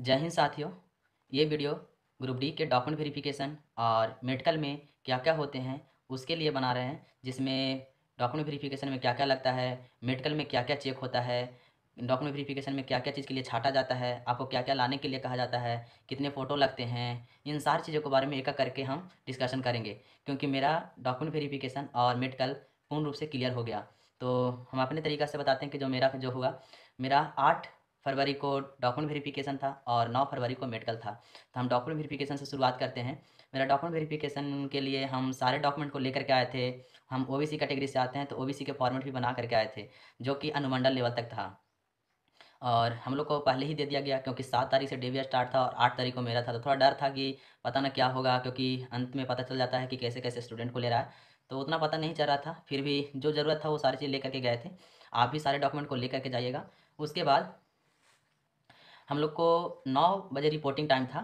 जय हिंद साथियों ये वीडियो ग्रुप डी के डॉक्यूमेंट वेरिफिकेशन और मेडिकल में क्या क्या होते हैं उसके लिए बना रहे हैं जिसमें डॉक्यूमेंट वेरिफिकेशन में क्या क्या लगता है मेडिकल में क्या क्या चेक होता है डॉक्यूमेंट वेरिफिकेशन में क्या क्या चीज़ के लिए छाटा जाता है आपको क्या क्या लाने के लिए कहा जाता है कितने फ़ोटो लगते हैं इन सारी चीज़ों के बारे में एक एक करके हम डिस्कशन करेंगे क्योंकि मेरा डॉक्यूमेंट वेरिफिकेशन और मेडिकल पूर्ण रूप से क्लियर हो गया तो हम अपने तरीक़ा से बताते हैं कि जो मेरा जो हुआ मेरा आठ फरवरी को डॉक्यूमेंट वेरिफिकेशन था और नौ फरवरी को मेडिकल था तो हम डॉक्यूमेंट वेरिफिकेशन से शुरुआत करते हैं मेरा डॉक्यूमेंट वेरिफिकेशन के लिए हम सारे डॉक्यूमेंट को लेकर के आए थे हम ओबीसी कैटेगरी से आते हैं तो ओबीसी के फॉर्मेट भी बना करके आए थे जो कि अनुमंडल लेवल तक था और हम लोग को पहले ही दे दिया गया क्योंकि सात तारीख से डेवी स्टार्ट था और आठ तारीख को मेरा था तो थोड़ा डर था कि पता ना क्या होगा क्योंकि अंत में पता चल जाता है कि कैसे कैसे स्टूडेंट को ले रहा है तो उतना पता नहीं चल रहा था फिर भी जो ज़रूरत था वो सारी चीज़ लेकर के गए थे आप भी सारे डॉक्यूमेंट को लेकर के जाइएगा उसके बाद हम लोग को नौ बजे रिपोर्टिंग टाइम था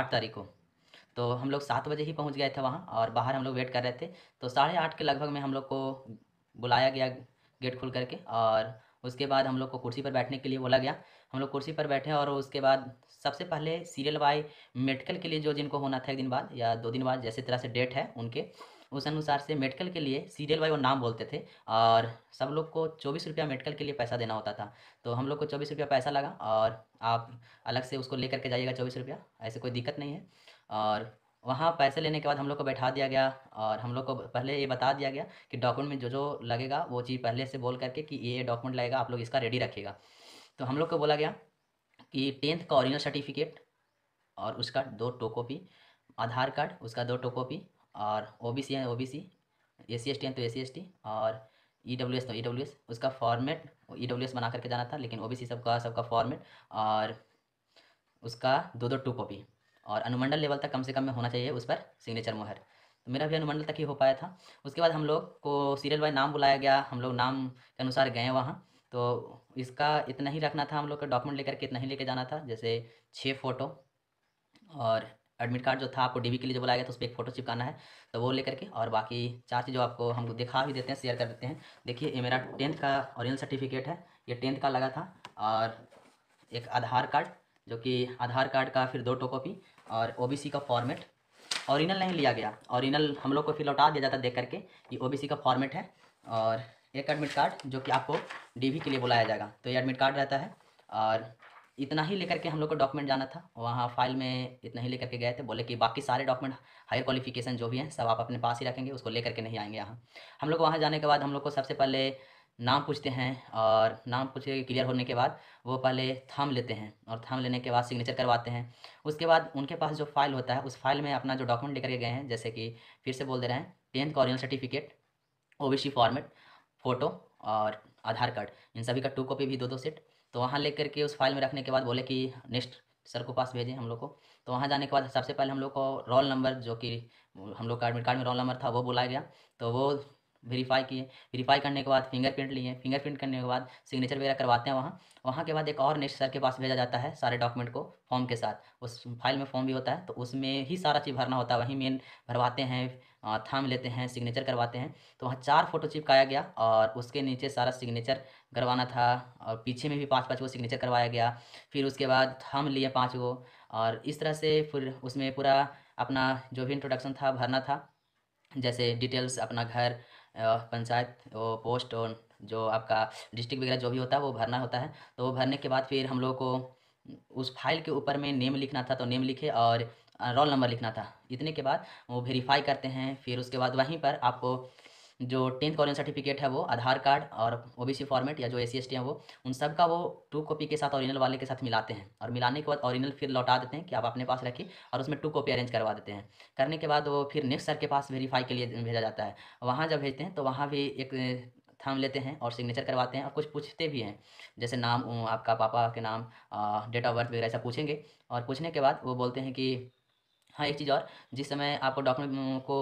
आठ तारीख को तो हम लोग सात बजे ही पहुंच गए थे वहाँ और बाहर हम लोग वेट कर रहे थे तो साढ़े आठ के लगभग में हम लोग को बुलाया गया गेट खुल करके और उसके बाद हम लोग को कुर्सी पर बैठने के लिए बोला गया हम लोग कुर्सी पर बैठे और उसके बाद सबसे पहले सीरियल वाई मेडिकल के लिए जो जिनको होना था एक दिन बाद या दो दिन बाद जैसे तरह से डेट है उनके उस अनुसार से मेडिकल के लिए सीरियल वाई वो नाम बोलते थे और सब लोग को चौबीस रुपया मेडिकल के लिए पैसा देना होता था तो हम लोग को चौबीस रुपया पैसा लगा और आप अलग से उसको लेकर के जाइएगा चौबीस रुपया ऐसे कोई दिक्कत नहीं है और वहाँ पैसे लेने के बाद हम लोग को बैठा दिया गया और हम लोग को पहले ये बता दिया गया कि डॉक्यूमेंट में जो जो लगेगा वो चीज़ पहले से बोल करके कि ये डॉक्यूमेंट लगेगा आप लोग इसका रेडी रखेगा तो हम लोग को बोला गया कि टेंथ का ओरिजिनल सर्टिफिकेट और उसका दो टोकोपी आधार कार्ड उसका दो टोकोपी और ओ बी सी है O B C A C S T है तो ए सी एस टी और ई डब्ल्यू एस तो ई डब्ल्यू एस उसका फॉर्मेट ई डब्ल्यू एस बना करके जाना था लेकिन ओ बी सी सबका सबका फॉर्मेट और उसका दो दो टू कॉपी और अनुमंडल लेवल तक कम से कम में होना चाहिए उस पर सिग्नेचर मोहर तो मेरा भी अनुमंडल तक ही हो पाया था उसके बाद हम लोग को सीरियल वाइज नाम बुलाया गया हम लोग नाम के अनुसार गए वहाँ तो इसका इतना ही रखना था हम लोग का डॉक्यूमेंट लेकर के इतना ही लेके जाना था जैसे छः फ़ोटो और एडमिट कार्ड जो था आपको डीबी के लिए जो बुलाया गया था उस पर एक फोटो चिपकाना है तो वो लेकर के और बाकी चार चीज़ जो आपको हम दिखा भी देते हैं शेयर कर देते हैं देखिए ये मेरा टेंथ का ओरिजिनल सर्टिफिकेट है ये टेंथ का लगा था और एक आधार कार्ड जो कि आधार कार्ड का फिर दो टो कॉपी और ओ का फॉर्मेट औरिजिनल नहीं लिया गया औरिजिनल हम लोग को फिर लौटा दिया जाता देख करके कि ओ का फॉर्मेट है और एक एडमिट कार्ड जो कि आपको डी के लिए बुलाया जाएगा तो ये एडमिट कार्ड रहता है और इतना ही लेकर के हम लोग को डॉक्यूमेंट जाना था वहाँ फाइल में इतना ही लेकर के गए थे बोले कि बाकी सारे डॉक्यूमेंट हायर क्वालिफिकेशन जो भी हैं सब आप अपने पास ही रखेंगे उसको लेकर के नहीं आएंगे यहाँ हम लोग वहाँ जाने के बाद हम लोग को सबसे पहले नाम पूछते हैं और नाम पूछे क्लियर होने के बाद वो पहले थाम लेते हैं और थाम लेने के बाद सिग्नेचर करवाते हैं उसके बाद उनके पास जो फाइल होता है उस फाइल में अपना जो डॉक्यूमेंट लेकर के गए हैं जैसे कि फिर से बोल दे रहे हैं टेंथ का original certificate C format photo और आधार कार्ड इन सभी का टू कॉपी भी दो दो सेट तो वहाँ ले करके उस फाइल में रखने के बाद बोले कि नेक्स्ट सर को पास भेजें हम लोग को तो वहाँ जाने के बाद सबसे पहले हम लोग को रोल नंबर जो कि हम लोग का एडमिट कार्ड में रोल नंबर था वो बुलाया गया तो वो वेरीफाई किए वेरीफाई करने के बाद फिंगरप्रिंट लिए फिंगरप्रिंट करने के बाद सिग्नेचर वगैरह करवाते हैं वहाँ वहाँ के बाद एक और नेक्स्ट सर के पास भेजा जाता है सारे डॉक्यूमेंट को फॉर्म के साथ उस फाइल में फॉर्म भी होता है तो उसमें ही सारा चीज़ भरना होता है वहीं मेन भरवाते हैं थाम लेते हैं सिग्नेचर करवाते हैं तो वहाँ चार फोटो चिपकाया गया और उसके नीचे सारा सिग्नेचर करवाना था और पीछे में भी पाँच पाँच वो सिग्नेचर करवाया गया फिर उसके बाद थाम लिए पाँच वो और इस तरह से फिर उसमें पूरा अपना जो भी इंट्रोडक्शन था भरना था जैसे डिटेल्स अपना घर पंचायत पोस्ट और जो आपका डिस्ट्रिक्ट वगैरह जो भी होता है वो भरना होता है तो वो भरने के बाद फिर हम लोग को उस फाइल के ऊपर में नेम लिखना था तो नेम लिखे और रोल नंबर लिखना था इतने के बाद वो वेरीफाई करते हैं फिर उसके बाद वहीं पर आपको जो टेंथ कॉलेज सर्टिफिकेट है वो आधार कार्ड और ओबीसी फॉर्मेट या जो एस सी हैं वो उन सब का वो टू कॉपी के साथ ओरिजिनल वाले के साथ मिलाते हैं और मिलाने के बाद ओरिजिनल फिर लौटा देते हैं कि आप अपने पास रखिए और उसमें टू कॉपी अरेंज करवा देते हैं करने के बाद वो फिर नेक्स्ट सर के पास वेरीफाई के लिए भेजा जाता है वहाँ जब भेजते हैं तो वहाँ भी एक थाम लेते हैं और सिग्नेचर करवाते हैं और कुछ पूछते भी हैं जैसे नाम आपका पापा के नाम डेट ऑफ बर्थ वगैरह ऐसा पूछेंगे और पूछने के बाद वो बोलते हैं कि हाँ एक चीज़ और जिस समय आपको डॉक्यूमेंट को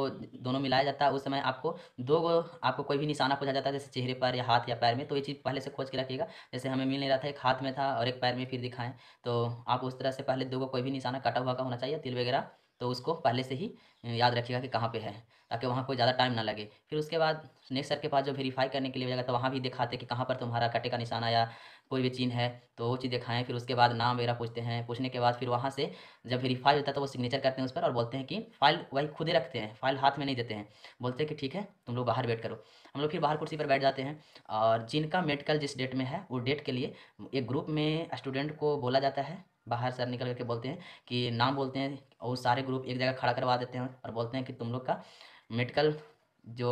दोनों मिलाया जाता है उस समय आपको दो गो आपको कोई भी निशाना पूछा जाता है जैसे चेहरे पर या हाथ या पैर में तो ये चीज़ पहले से खोज के रखिएगा जैसे हमें मिल नहीं रहा था एक हाथ में था और एक पैर में फिर दिखाएं तो आप उस तरह से पहले दो कोई भी निशाना कटा हुआ का होना चाहिए तिल वगैरह तो उसको पहले से ही याद रखिएगा कि कहाँ पर है ताकि वहाँ कोई ज़्यादा टाइम ना लगे फिर उसके बाद नेक्स्ट सर के पास जो वेरीफाई करने के लिए जाएगा तो वहाँ भी दिखाते कि कहाँ पर तुम्हारा कटे का निशाना या कोई भी चिन्ह है तो वो चीज़ दिखाएँ फिर उसके बाद नाम वगैरह पूछते हैं पूछने के बाद फिर वहाँ से जब वेरीफाई होता है तो वो सिग्नेचर करते हैं उस पर और बोलते हैं कि फाइल वही खुद ही रखते हैं फाइल हाथ में नहीं देते हैं बोलते हैं कि ठीक है तुम लोग बाहर वेट करो हम लोग फिर बाहर कुर्सी पर बैठ जाते हैं और जिनका मेडिकल जिस डेट में है वो डेट के लिए एक ग्रुप में स्टूडेंट को बोला जाता है बाहर सर निकल करके बोलते हैं कि नाम बोलते हैं और सारे ग्रुप एक जगह खड़ा करवा देते हैं और बोलते हैं कि तुम लोग का मेडिकल जो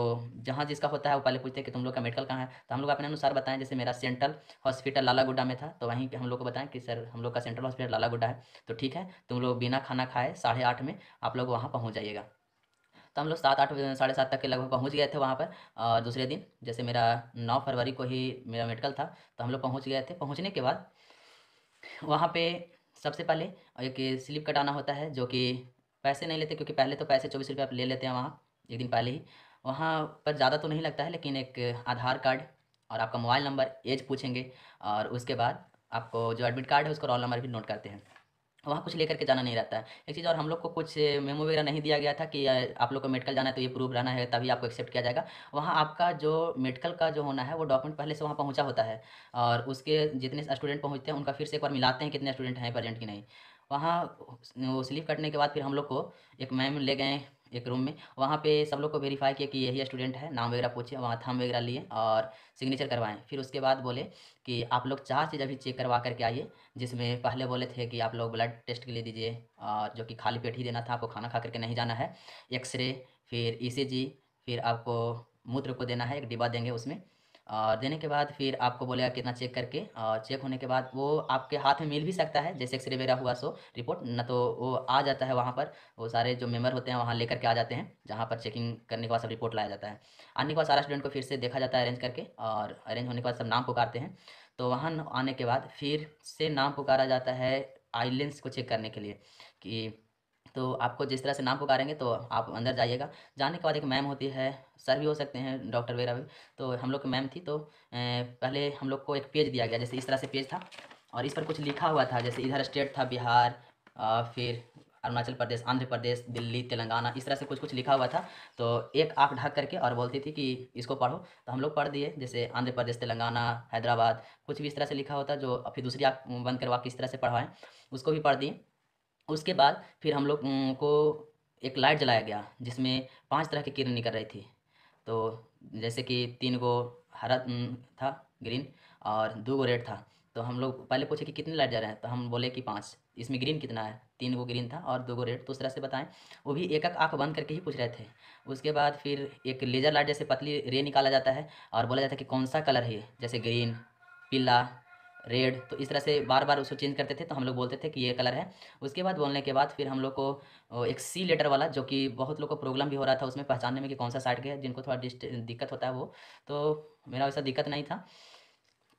जहाँ जिसका होता है वो पहले पूछते हैं कि तुम लोग का मेडिकल कहाँ है तो हम लोग अपने अनुसार बताएं जैसे मेरा सेंट्रल हॉस्पिटल लाला गुड्डा में था तो वहीं हम लोग को बताएं कि सर हम लोग का सेंट्रल हॉस्पिटल लाला गुड्डा है तो ठीक है तुम लोग बिना खाना खाए साढ़े आठ में आप लोग वहाँ पहुँच जाइएगा तो हम लोग सात आठ साढ़े सात तक के लगभग पहुँच गए थे वहाँ पर और दूसरे दिन जैसे मेरा नौ फरवरी को ही मेरा मेडिकल था तो हम लोग पहुँच गए थे पहुँचने के बाद वहाँ पे सबसे पहले एक स्लिप कटाना होता है जो कि पैसे नहीं लेते क्योंकि पहले तो पैसे चौबीस रुपये आप ले लेते हैं वहाँ एक दिन पहले ही वहाँ पर ज़्यादा तो नहीं लगता है लेकिन एक आधार कार्ड और आपका मोबाइल नंबर एज पूछेंगे और उसके बाद आपको जो एडमिट कार्ड है उसका रोल नंबर भी नोट करते हैं वहाँ कुछ लेकर के जाना नहीं रहता है एक चीज़ और हम लोग को कुछ मेमो वगैरह नहीं दिया गया था कि आप लोग को मेडिकल जाना है तो ये प्रूफ रहना है तभी आपको एक्सेप्ट किया जाएगा वहाँ आपका जो मेडिकल का जो होना है वो डॉक्यूमेंट पहले से वहाँ पहुँचा होता है और उसके जितने स्टूडेंट पहुँचते हैं उनका फिर से एक बार मिलाते हैं कितने स्टूडेंट हैं प्रेजेंट की नहीं वहाँ वो स्लीव कटने के बाद फिर हम लोग को एक मैम ले गए एक रूम में वहाँ पे सब लोग को वेरीफाई किया कि यही स्टूडेंट है नाम वगैरह पूछे वहाँ थम वगैरह लिए और सिग्नेचर करवाएं फिर उसके बाद बोले कि आप लोग चार चीज़ अभी चेक करवा करके आइए जिसमें पहले बोले थे कि आप लोग ब्लड टेस्ट के लिए दीजिए और जो कि खाली पेट ही देना था आपको खाना खा करके नहीं जाना है एक्सरे फिर ई e फिर आपको मूत्र को देना है एक डिब्बा देंगे उसमें और देने के बाद फिर आपको बोलेगा कितना चेक करके और चेक होने के बाद वो आपके हाथ में मिल भी सकता है जैसे एक्सरे वगैरह हुआ सो रिपोर्ट न तो वो आ जाता है वहाँ पर वो सारे जो मेम्बर होते हैं वहाँ लेकर के आ जाते हैं जहाँ पर चेकिंग करने के बाद सब रिपोर्ट लाया जाता है आने के बाद सारा स्टूडेंट को फिर से देखा जाता है अरेंज करके और अरेंज होने के बाद सब नाम पुकारते हैं तो वहाँ आने के बाद फिर से नाम पुकारा जाता है आईलेंस को चेक करने के लिए कि तो आपको जिस तरह से नाम पुकारेंगे तो आप अंदर जाइएगा जाने के बाद एक मैम होती है सर भी हो सकते हैं डॉक्टर वगैरह भी तो हम लोग की मैम थी तो पहले हम लोग को एक पेज दिया गया जैसे इस तरह से पेज था और इस पर कुछ लिखा हुआ था जैसे इधर स्टेट था बिहार फिर अरुणाचल प्रदेश आंध्र प्रदेश दिल्ली तेलंगाना इस तरह से कुछ कुछ लिखा हुआ था तो एक आँख ढक करके और बोलती थी कि इसको पढ़ो तो हम लोग पढ़ दिए जैसे आंध्र प्रदेश तेलंगाना हैदराबाद कुछ भी इस तरह से लिखा होता जो फिर दूसरी आँख बंद करवा के इस तरह से पढ़वाएं उसको भी पढ़ दिए उसके बाद फिर हम लोग को एक लाइट जलाया गया जिसमें पांच तरह की किरण निकल रही थी तो जैसे कि तीन गो हरा था ग्रीन और दो गो रेड था तो हम लोग पहले पूछे कि कितने लाइट जा रहे हैं तो हम बोले कि पाँच इसमें ग्रीन कितना है तीन गो ग्रीन था और दो गो रेड तो उस तरह से बताएं वो भी एक एक आँख बंद करके ही पूछ रहे थे उसके बाद फिर एक लेज़र लाइट जैसे पतली रे निकाला जाता है और बोला जाता है कि कौन सा कलर है जैसे ग्रीन पीला रेड तो इस तरह से बार बार उसको चेंज करते थे तो हम लोग बोलते थे कि ये कलर है उसके बाद बोलने के बाद फिर हम लोग को एक सी लेटर वाला जो कि बहुत लोग को प्रॉब्लम भी हो रहा था उसमें पहचानने में कि कौन सा साइड गया जिनको थोड़ा दिक्कत होता है वो तो मेरा वैसा दिक्कत नहीं था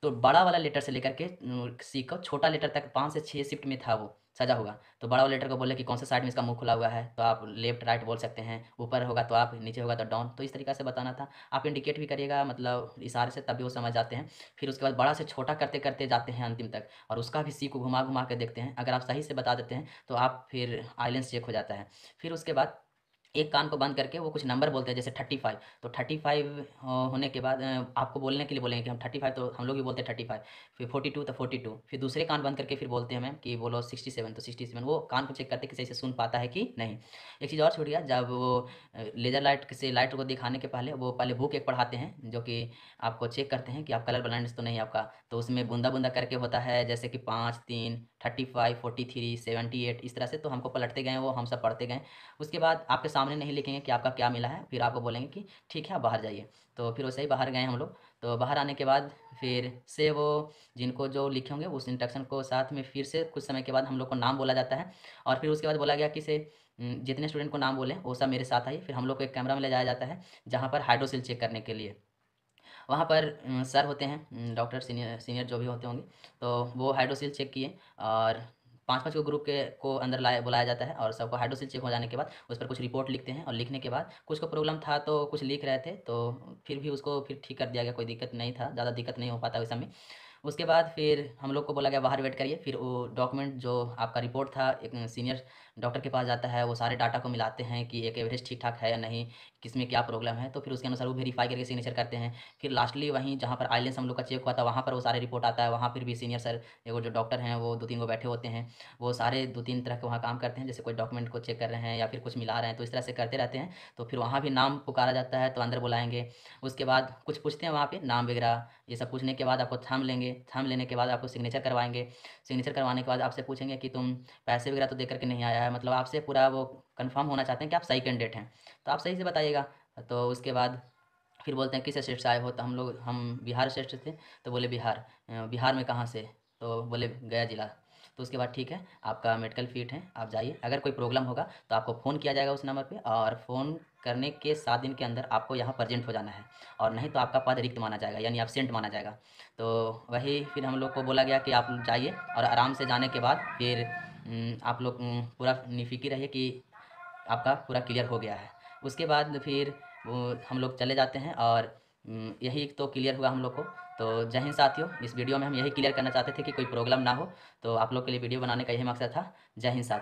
तो बड़ा वाला लेटर से लेकर के सी का छोटा लेटर तक पाँच से छः शिफ्ट में था वो सजा होगा तो बड़ा वाला लेटर को बोले कि कौन से साइड में इसका मुंह खुला हुआ है तो आप लेफ्ट राइट बोल सकते हैं ऊपर होगा तो आप नीचे होगा तो डाउन तो इस तरीका से बताना था आप इंडिकेट भी करिएगा मतलब इशारे से तभी वो समझ जाते हैं फिर उसके बाद बड़ा से छोटा करते करते जाते हैं अंतिम तक और उसका भी सी को घुमा घुमा के देखते हैं अगर आप सही से बता देते हैं तो आप फिर आइलेंस चेक हो जाता है फिर उसके बाद एक कान को बंद करके वो कुछ नंबर बोलते हैं जैसे थर्टी फाइव तो थर्टी फाइव होने के बाद आपको बोलने के लिए बोलेंगे कि हम थर्टी फाइव तो हम लोग भी बोलते हैं थर्टी फाइव फिर फोर्टी टू तो फोर्टी टू फिर दूसरे कान बंद करके फिर बोलते हैं मैम कि बोलो सिक्सटी सेवन तो सिक्सटी सेवन वो कान को चेक करते कि सही से सुन पाता है कि नहीं एक चीज़ और छोड़िए गया जब वो लेजर लाइट से लाइट को दिखाने के पहले वो पहले बुक एक पढ़ाते हैं जो कि आपको चेक करते हैं कि आप कलर ब्लाइंडनेस तो नहीं आपका तो उसमें बूंदा बूंदा करके होता है जैसे कि पाँच तीन thirty five forty three seventy eight इस तरह से तो हमको पलटते गए वो हम सब पढ़ते गए उसके बाद आपके सामने नहीं लिखेंगे कि आपका क्या मिला है फिर आपको बोलेंगे कि ठीक है आप बाहर जाइए तो फिर वैसे ही बाहर गए हम लोग तो बाहर आने के बाद फिर से वो जिनको जो लिखे होंगे उस इंट्रक्शन को साथ में फिर से कुछ समय के बाद हम लोग को नाम बोला जाता है और फिर उसके बाद बोला गया कि से जितने स्टूडेंट को नाम बोले वो सब मेरे साथ आई फिर हम लोग को एक कैमरा में ले जाया जाता है जहाँ पर हाइड्रोसिल चेक करने के लिए वहाँ पर सर होते हैं डॉक्टर सीनियर सीनियर जो भी होते होंगे तो वो हाइड्रोसिल चेक किए और पाँच पाँच को ग्रुप के को अंदर लाया बुलाया जाता है और सबको हाइड्रोसिल चेक हो जाने के बाद उस पर कुछ रिपोर्ट लिखते हैं और लिखने के बाद कुछ को प्रॉब्लम था तो कुछ लिख रहे थे तो फिर भी उसको फिर ठीक कर दिया गया कोई दिक्कत नहीं था ज़्यादा दिक्कत नहीं हो पाता उस समय उसके बाद फिर हम लोग को बोला गया बाहर वेट करिए फिर वो डॉक्यूमेंट जो आपका रिपोर्ट था एक सीनियर डॉक्टर के पास जाता है वो सारे डाटा को मिलाते हैं कि एक एवरेज ठीक ठाक है या नहीं किस में क्या प्रॉब्लम है तो फिर उसके अनुसार वो वेरीफाई करके सिग्नेचर करते हैं फिर लास्टली वहीं जहाँ पर आइलेंस हम लोग का चेक हुआ था वहाँ पर वो सारे रिपोर्ट आता है वहाँ फिर भी सीनियर सर एगो जो डॉक्टर हैं वो दो तीन को बैठे होते हैं वो सारे दो तीन तरह के वहाँ काम करते हैं जैसे कोई डॉक्यूमेंट को चेक कर रहे हैं या फिर कुछ मिला रहे हैं तो इस तरह से करते रहते हैं तो फिर वहाँ भी नाम पुकारा जाता है तो अंदर बुलाएंगे उसके बाद कुछ पूछते हैं वहाँ पर नाम वगैरह ये सब पूछने के बाद आपको थाम लेंगे थम लेने के बाद आपको सिग्नेचर करवाएंगे सिग्नेचर करवाने के बाद आपसे पूछेंगे कि तुम पैसे वगैरह तो देकर करके नहीं आया है मतलब आपसे पूरा वो कन्फर्म होना चाहते हैं कि आप सही कैंडिडेट हैं तो आप सही से बताइएगा तो उसके बाद फिर बोलते हैं किस स्टेट से आए हो तो हम लोग हम बिहार स्टेट से थे तो बोले बिहार बिहार में कहाँ से तो बोले गया जिला तो उसके बाद ठीक है आपका मेडिकल फीट है आप जाइए अगर कोई प्रॉब्लम होगा तो आपको फ़ोन किया जाएगा उस नंबर पे और फ़ोन करने के सात दिन के अंदर आपको यहाँ प्रजेंट हो जाना है और नहीं तो आपका पद रिक्त माना जाएगा यानी एबसेंट माना जाएगा तो वही फिर हम लोग को बोला गया कि आप जाइए और आराम से जाने के बाद फिर आप लोग पूरा निफिकी रहिए कि आपका पूरा क्लियर हो गया है उसके बाद फिर हम लोग चले जाते हैं और यही तो क्लियर हुआ हम लोग को तो जय हिंद साथियों इस वीडियो में हम यही क्लियर करना चाहते थे कि कोई प्रॉब्लम ना हो तो आप लोग के लिए वीडियो बनाने का यही मकसद था जय हिंद साथियों